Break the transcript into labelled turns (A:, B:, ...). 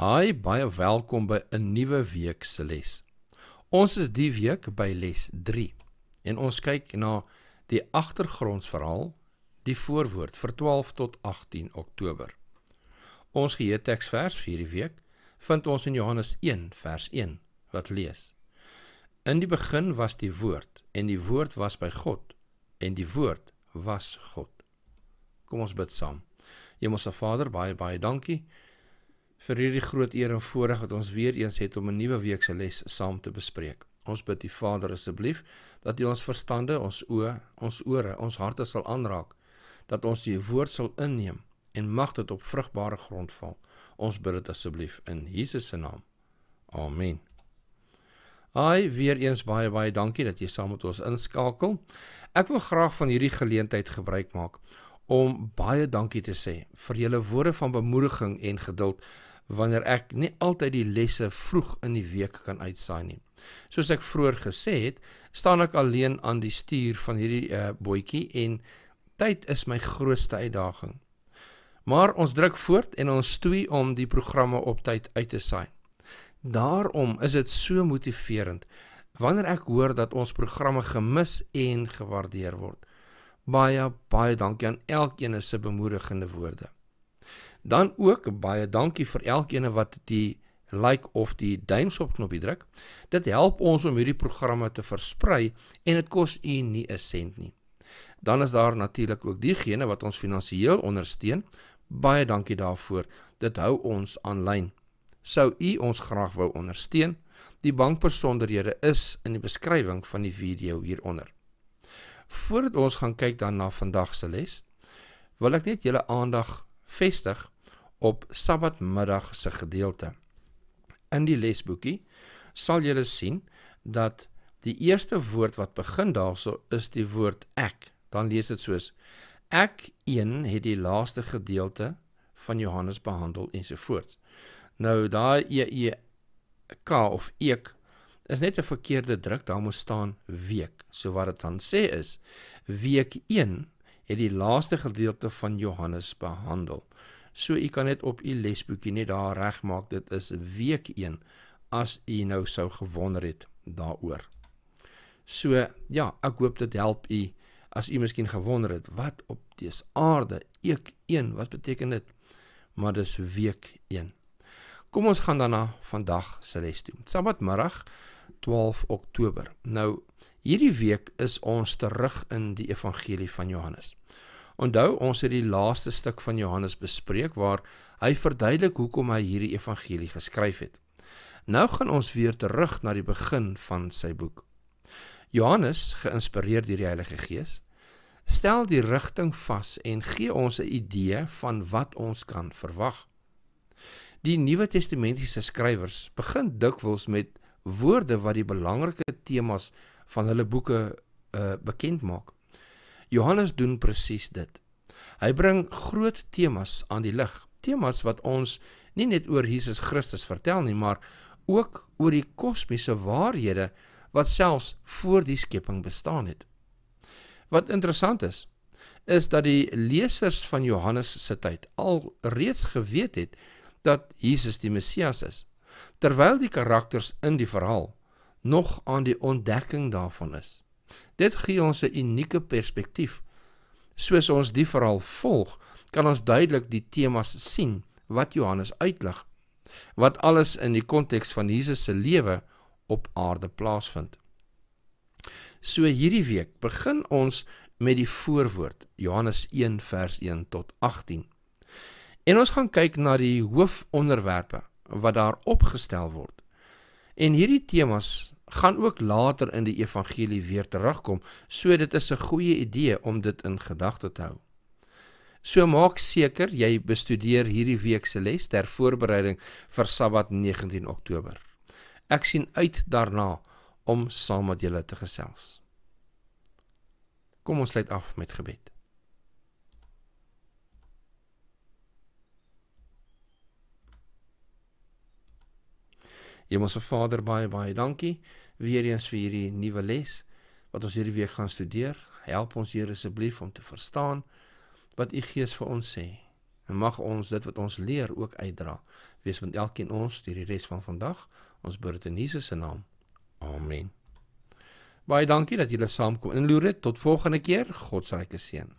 A: Hi, baie welkom by 'n nuwe week se les. Ons is die week by les 3 en ons kyk na die agtergrondverhaal, die voorwoord vir 12 tot 18 Oktober. Ons geheetekstvers vir hierdie week vind ons in Johannes 1 vers 1 wat lees: In die begin was die woord en die woord was by God en die woord was God. Kom ons bid saam. Hemelse Vader, baie baie dankie vir hierdie groot eer en voorreg wat ons weer eens het om 'n nuwe week se les saam te bespreek. Ons bid die Vader asseblief dat U ons verstande, ons oë, ons ore, ons harte sal aanraak, dat ons U woord sal inneem en mag dit op vrugbare grond val. Ons bid dit asseblief in Jesus se naam. Amen. Hi, weer eens baie baie dankie dat jy saam met ons inskakel. Ek wil graag van hierdie geleentheid gebruik maak om baie dankie te sê vir julle woorde van bemoediging en geduld wanneer ek nie altyd die lesse vroeg in die week kan uitsaai nie. Soos ek vroeër gesê het, staan ek alleen aan die stuur van hierdie uh, bootjie en tyd is my grootste uitdaging. Maar ons druk voort en ons stoei om die programme op tyd uit te saai. Daarom is dit so motiverend wanneer ek hoor dat ons programme gemis en gewaardeer word baie baie dankie aan elkeen se bemoedigende woorde. Dan ook baie dankie vir elkeen wat die like of die duim op knoppie druk. Dit help ons om hierdie programme te versprei en dit kos u nie 'n sent nie. Dan is daar natuurlik ook diegene wat ons finansiëel ondersteun. Baie dankie daarvoor. Dit hou ons aanlyn. Sou u ons graag wou ondersteun? Die bankpersonderhede is in die beskrywing van die video hieronder. Voordat ons gaan kyk dan na vandag se les, wil ek net julle aandag vestig op Sabbatmiddag se gedeelte. In die lesboekie sal julle sien dat die eerste woord wat begin daarso is die woord ek. Dan lees dit soos ek 1 het die laaste gedeelte van Johannes behandel ensovoorts. Nou daai e e k of ek is net 'n verkeerde druk, daar moet staan week. So wat dit dan sê is week 1 het die laaste gedeelte van Johannes behandel. So u kan net op u lesboekie net daar regmaak dit is week 1 as u nou sou gewonder het daaroor. So ja, ek hoop dit help u as u miskien gewonder het wat op dese aarde ek 1 wat beteken dit? Maar dis week 1. Kom ons gaan dan na vandag se les toe. Sabbatmiddag 12 Oktober. Nou hierdie week is ons terug in die evangelie van Johannes. Onthou, ons het die laaste stuk van Johannes bespreek waar hy verduidelik hoekom hy hierdie evangelie geskryf het. Nou gaan ons weer terug na die begin van sy boek. Johannes, geïnspireer deur die Heilige Gees, stel die rigting vas en gee ons 'n idee van wat ons kan verwag. Die Nuwe Testamentiese skrywers begin dikwels met woorde wat die belangrike temas van hulle boeke uh, bekend maak. Johannes doen presies dit. Hy bring groot temas aan die lig, temas wat ons nie net oor Jesus Christus vertel nie, maar ook oor die kosmiese waarhede wat selfs voor die skepping bestaan het. Wat interessant is, is dat die lesers van Johannes se tyd al reeds geweet het dat Jesus die Messias is terwyl die karakters in die verhaal nog aan die ontdekking daarvan is. Dit gee ons 'n unieke perspektief. Soos ons die verhaal volg, kan ons duidelik die temas sien wat Johannes uitlig, wat alles in die konteks van Jesus se lewe op aarde plaasvind. So hierdie week begin ons met die voorwoord Johannes 1 vers 1 tot 18. En ons gaan kyk na die hoofonderwerpe wat daar opgestel word. En hierdie temas gaan ook later in die evangelie weer terugkom, so dit is 'n goeie idee om dit in gedagte te hou. So maak seker jy bestudeer hierdie week se les ter voorbereiding vir Sabbat 19 Oktober. Ek sien uit daarna om saam met julle te gesels. Kom ons sluit af met gebed. Hemelse Vader, baie baie dankie weer eens vir hierdie nuwe les wat ons hierdie week gaan studeer. Help ons Here asseblief om te verstaan wat u Gees vir ons sê. En mag ons dit wat ons leer ook uitdra. Wees met elkeen ons hierdie res van vandag. Ons bid dit in Jesus se naam. Amen. Baie dankie dat julle saamkom. En Lourit, tot volgende keer. God se ryke seën.